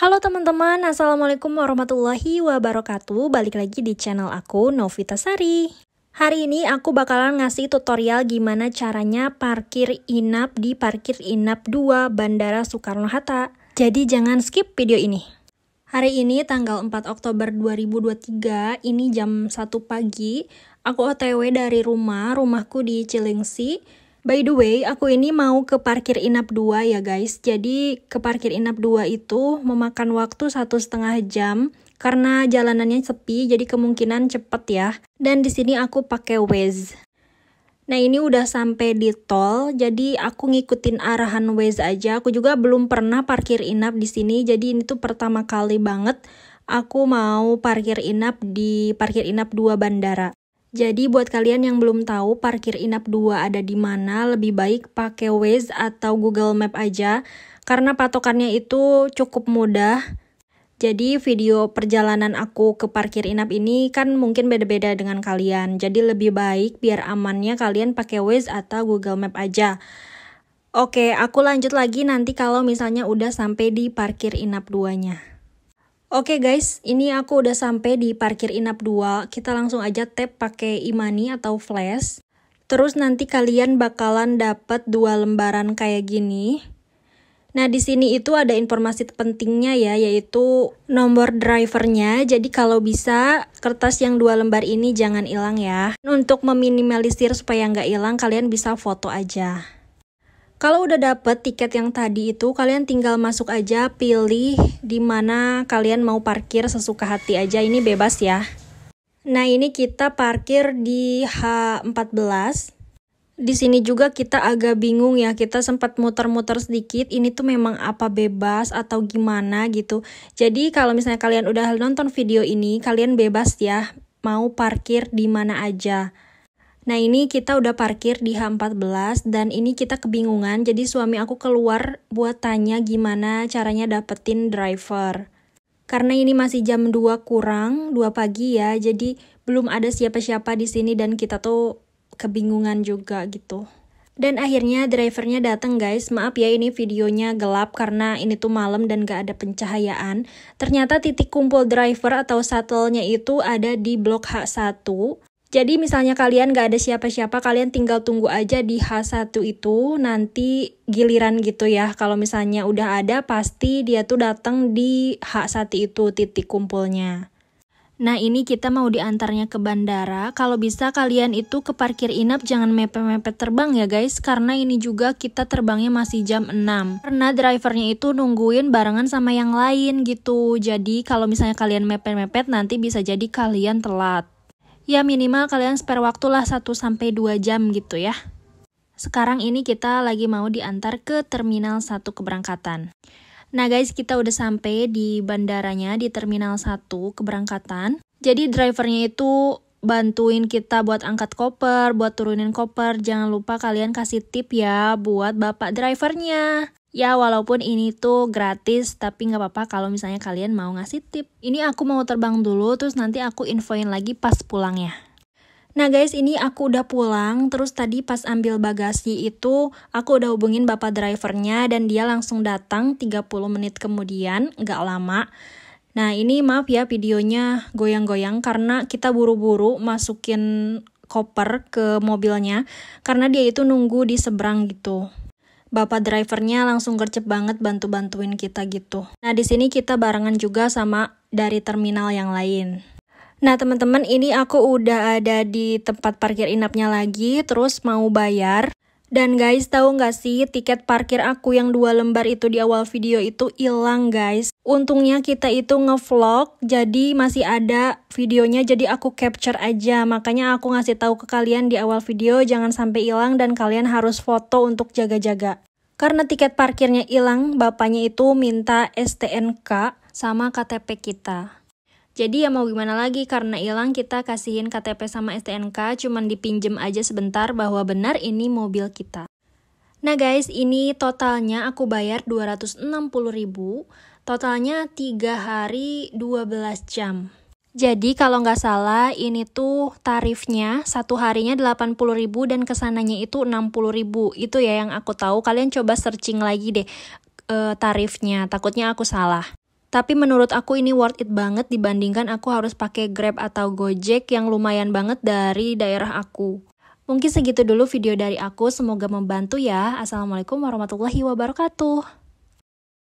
Halo teman-teman, Assalamualaikum warahmatullahi wabarakatuh Balik lagi di channel aku, Novita Sari Hari ini aku bakalan ngasih tutorial gimana caranya parkir inap di Parkir Inap 2 Bandara Soekarno-Hatta Jadi jangan skip video ini Hari ini tanggal 4 Oktober 2023, ini jam 1 pagi Aku otw dari rumah, rumahku di Cilengsi By the way, aku ini mau ke parkir inap 2 ya guys. Jadi ke parkir inap 2 itu memakan waktu satu setengah jam karena jalanannya sepi, jadi kemungkinan cepet ya. Dan di sini aku pakai Waze. Nah ini udah sampai di tol, jadi aku ngikutin arahan Waze aja. Aku juga belum pernah parkir inap di sini, jadi ini tuh pertama kali banget aku mau parkir inap di parkir inap 2 bandara. Jadi buat kalian yang belum tahu parkir inap 2 ada di mana, lebih baik pakai Waze atau Google Map aja karena patokannya itu cukup mudah. Jadi video perjalanan aku ke parkir inap ini kan mungkin beda-beda dengan kalian. Jadi lebih baik biar amannya kalian pakai Waze atau Google Map aja. Oke, aku lanjut lagi nanti kalau misalnya udah sampai di parkir inap 2-nya. Oke okay guys, ini aku udah sampai di parkir inap 2. Kita langsung aja tap pakai imani atau flash. Terus nanti kalian bakalan dapat dua lembaran kayak gini. Nah, di sini itu ada informasi pentingnya ya, yaitu nomor drivernya. Jadi kalau bisa kertas yang dua lembar ini jangan hilang ya. Untuk meminimalisir supaya nggak hilang, kalian bisa foto aja. Kalau udah dapet tiket yang tadi itu, kalian tinggal masuk aja, pilih di mana kalian mau parkir sesuka hati aja, ini bebas ya. Nah, ini kita parkir di H14. Di sini juga kita agak bingung ya, kita sempat muter-muter sedikit, ini tuh memang apa bebas atau gimana gitu. Jadi kalau misalnya kalian udah nonton video ini, kalian bebas ya, mau parkir di mana aja. Nah ini kita udah parkir di H14 dan ini kita kebingungan jadi suami aku keluar buat tanya gimana caranya dapetin driver. Karena ini masih jam 2 kurang, 2 pagi ya, jadi belum ada siapa-siapa di sini dan kita tuh kebingungan juga gitu. Dan akhirnya drivernya datang guys, maaf ya ini videonya gelap karena ini tuh malam dan gak ada pencahayaan. Ternyata titik kumpul driver atau shuttle-nya itu ada di blok H1 jadi misalnya kalian gak ada siapa-siapa, kalian tinggal tunggu aja di H1 itu nanti giliran gitu ya. Kalau misalnya udah ada, pasti dia tuh datang di H1 itu titik kumpulnya. Nah ini kita mau diantarnya ke bandara, kalau bisa kalian itu ke parkir inap jangan mepet-mepet terbang ya guys, karena ini juga kita terbangnya masih jam 6. Karena drivernya itu nungguin barengan sama yang lain gitu, jadi kalau misalnya kalian mepet-mepet nanti bisa jadi kalian telat ya minimal kalian spare waktulah 1 2 jam gitu ya. Sekarang ini kita lagi mau diantar ke terminal 1 keberangkatan. Nah guys, kita udah sampai di bandaranya di terminal 1 keberangkatan. Jadi drivernya itu bantuin kita buat angkat koper, buat turunin koper. Jangan lupa kalian kasih tip ya buat bapak drivernya. Ya walaupun ini tuh gratis tapi nggak apa-apa kalau misalnya kalian mau ngasih tip. Ini aku mau terbang dulu terus nanti aku infoin lagi pas pulangnya. Nah guys ini aku udah pulang terus tadi pas ambil bagasi itu aku udah hubungin bapak drivernya dan dia langsung datang 30 menit kemudian nggak lama. Nah ini maaf ya videonya goyang-goyang karena kita buru-buru masukin koper ke mobilnya karena dia itu nunggu di seberang gitu bapak drivernya langsung gercep banget bantu-bantuin kita gitu. Nah, di sini kita barengan juga sama dari terminal yang lain. Nah, teman-teman, ini aku udah ada di tempat parkir inapnya lagi, terus mau bayar. Dan guys, tahu nggak sih tiket parkir aku yang dua lembar itu di awal video itu hilang guys. Untungnya kita itu ngevlog, jadi masih ada videonya jadi aku capture aja. Makanya aku ngasih tahu ke kalian di awal video jangan sampai hilang dan kalian harus foto untuk jaga-jaga. Karena tiket parkirnya hilang, bapaknya itu minta STNK sama KTP kita. Jadi ya mau gimana lagi karena hilang kita kasihin KTP sama STNK cuman dipinjem aja sebentar bahwa benar ini mobil kita. Nah guys, ini totalnya aku bayar 260 ribu, totalnya 3 hari 12 jam. Jadi kalau nggak salah ini tuh tarifnya satu harinya 80 ribu dan kesananya itu 60 ribu Itu ya yang aku tahu. Kalian coba searching lagi deh eh, tarifnya. Takutnya aku salah. Tapi menurut aku ini worth it banget dibandingkan aku harus pakai Grab atau Gojek yang lumayan banget dari daerah aku. Mungkin segitu dulu video dari aku, semoga membantu ya. Assalamualaikum warahmatullahi wabarakatuh.